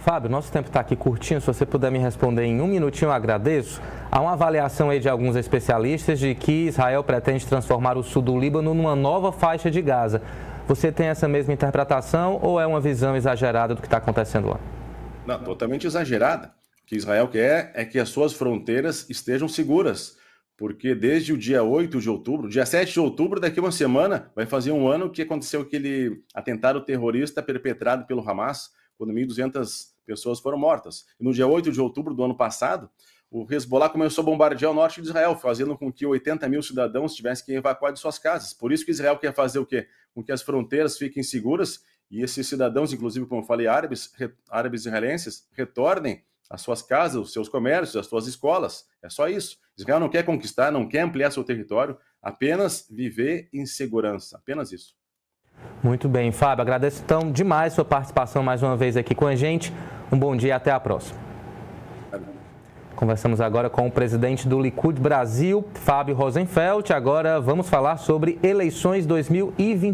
Fábio, nosso tempo está aqui curtinho, se você puder me responder em um minutinho, eu agradeço. Há uma avaliação aí de alguns especialistas de que Israel pretende transformar o sul do Líbano numa nova faixa de Gaza. Você tem essa mesma interpretação ou é uma visão exagerada do que está acontecendo lá? Não, totalmente exagerada. O que Israel quer é que as suas fronteiras estejam seguras, porque desde o dia 8 de outubro, dia 7 de outubro, daqui uma semana, vai fazer um ano que aconteceu aquele atentado terrorista perpetrado pelo Hamas, quando 1.200 pessoas foram mortas. E no dia 8 de outubro do ano passado, o Hezbollah começou a bombardear o norte de Israel, fazendo com que 80 mil cidadãos tivessem que evacuar de suas casas. Por isso que Israel quer fazer o quê? Com que as fronteiras fiquem seguras e esses cidadãos, inclusive, como eu falei, árabes, re, árabes israelenses, retornem às suas casas, os seus comércios, as suas escolas. É só isso. Israel não quer conquistar, não quer ampliar seu território, apenas viver em segurança. Apenas isso. Muito bem, Fábio. Agradeço então demais sua participação mais uma vez aqui com a gente. Um bom dia e até a próxima. Conversamos agora com o presidente do Likud Brasil, Fábio Rosenfeld. Agora vamos falar sobre eleições 2020.